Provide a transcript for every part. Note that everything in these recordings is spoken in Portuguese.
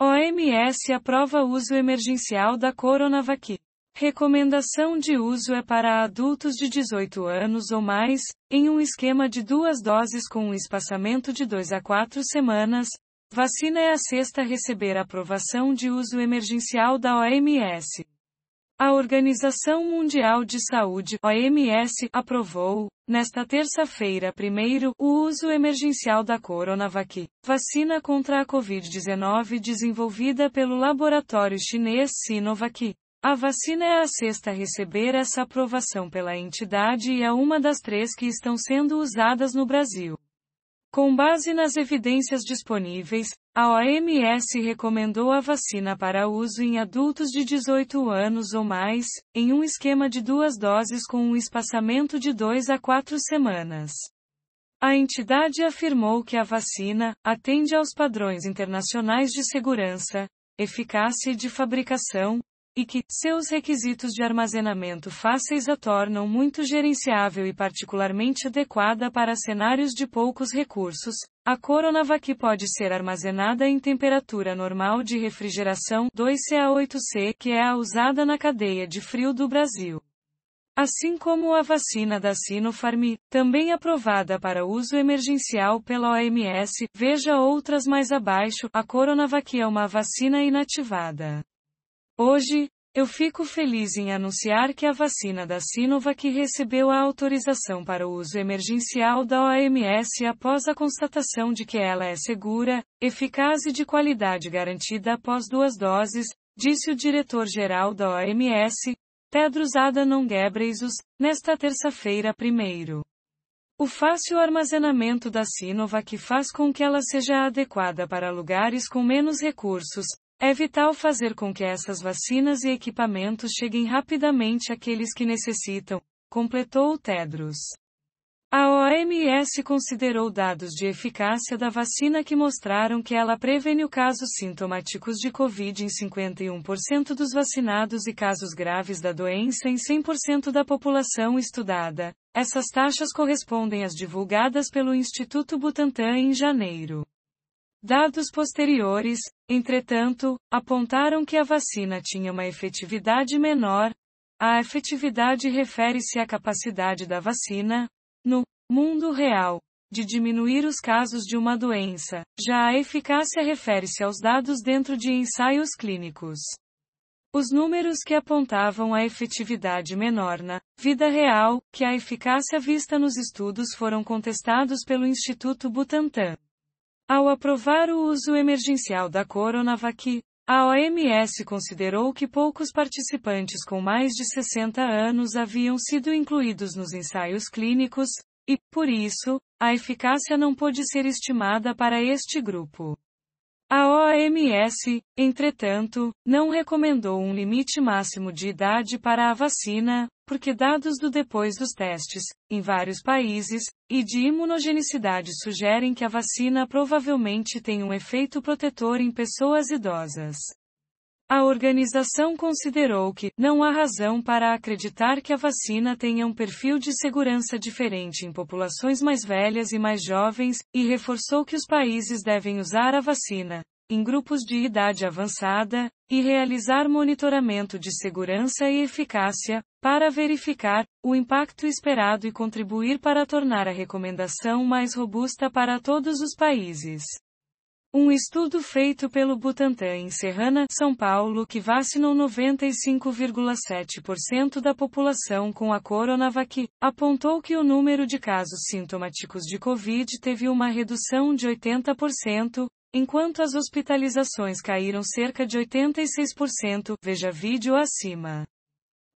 OMS aprova uso emergencial da Coronavac. Recomendação de uso é para adultos de 18 anos ou mais, em um esquema de duas doses com um espaçamento de 2 a 4 semanas. Vacina é a sexta a receber aprovação de uso emergencial da OMS. A Organização Mundial de Saúde, OMS, aprovou, nesta terça-feira, primeiro, o uso emergencial da Coronavac, vacina contra a Covid-19 desenvolvida pelo laboratório chinês Sinovac. A vacina é a sexta a receber essa aprovação pela entidade e é uma das três que estão sendo usadas no Brasil. Com base nas evidências disponíveis, a OMS recomendou a vacina para uso em adultos de 18 anos ou mais, em um esquema de duas doses com um espaçamento de 2 a 4 semanas. A entidade afirmou que a vacina atende aos padrões internacionais de segurança, eficácia e de fabricação, e que seus requisitos de armazenamento fáceis a tornam muito gerenciável e particularmente adequada para cenários de poucos recursos. A Coronavac pode ser armazenada em temperatura normal de refrigeração 2CA8C, que é a usada na cadeia de frio do Brasil assim como a vacina da Sinopharm, também aprovada para uso emergencial pela OMS, veja outras mais abaixo, a Coronavac é uma vacina inativada. Hoje, eu fico feliz em anunciar que a vacina da Sinovac recebeu a autorização para o uso emergencial da OMS após a constatação de que ela é segura, eficaz e de qualidade garantida após duas doses, disse o diretor-geral da OMS, Tedros Adhanom Ghebreyesus, nesta terça-feira 1 o fácil armazenamento da Sinovac faz com que ela seja adequada para lugares com menos recursos, é vital fazer com que essas vacinas e equipamentos cheguem rapidamente àqueles que necessitam, completou o Tedros. A OMS considerou dados de eficácia da vacina que mostraram que ela preveniu casos sintomáticos de Covid em 51% dos vacinados e casos graves da doença em 100% da população estudada. Essas taxas correspondem às divulgadas pelo Instituto Butantan em janeiro. Dados posteriores, entretanto, apontaram que a vacina tinha uma efetividade menor. A efetividade refere-se à capacidade da vacina, no mundo real, de diminuir os casos de uma doença, já a eficácia refere-se aos dados dentro de ensaios clínicos. Os números que apontavam a efetividade menor na vida real, que a eficácia vista nos estudos foram contestados pelo Instituto Butantan. Ao aprovar o uso emergencial da Coronavac, a OMS considerou que poucos participantes com mais de 60 anos haviam sido incluídos nos ensaios clínicos, e, por isso, a eficácia não pôde ser estimada para este grupo. A OMS, entretanto, não recomendou um limite máximo de idade para a vacina, porque dados do depois dos testes, em vários países, e de imunogenicidade sugerem que a vacina provavelmente tem um efeito protetor em pessoas idosas. A organização considerou que não há razão para acreditar que a vacina tenha um perfil de segurança diferente em populações mais velhas e mais jovens, e reforçou que os países devem usar a vacina em grupos de idade avançada, e realizar monitoramento de segurança e eficácia, para verificar o impacto esperado e contribuir para tornar a recomendação mais robusta para todos os países. Um estudo feito pelo Butantan em Serrana, São Paulo, que vacinou 95,7% da população com a Coronavac, apontou que o número de casos sintomáticos de Covid teve uma redução de 80%, enquanto as hospitalizações caíram cerca de 86%, veja vídeo acima.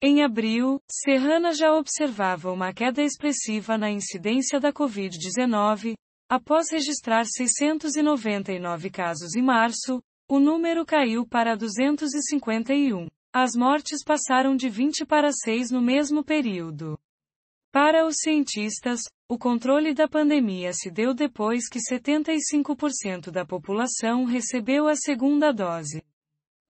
Em abril, Serrana já observava uma queda expressiva na incidência da Covid-19, Após registrar 699 casos em março, o número caiu para 251. As mortes passaram de 20 para 6 no mesmo período. Para os cientistas, o controle da pandemia se deu depois que 75% da população recebeu a segunda dose.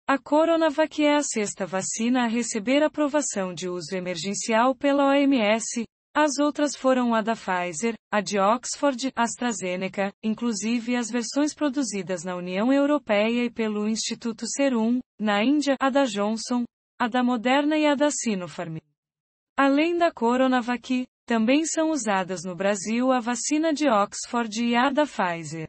A Coronavac é a sexta vacina a receber aprovação de uso emergencial pela OMS, as outras foram a da Pfizer, a de Oxford, AstraZeneca, inclusive as versões produzidas na União Europeia e pelo Instituto Serum, na Índia, a da Johnson, a da Moderna e a da Sinopharm. Além da Coronavac, também são usadas no Brasil a vacina de Oxford e a da Pfizer.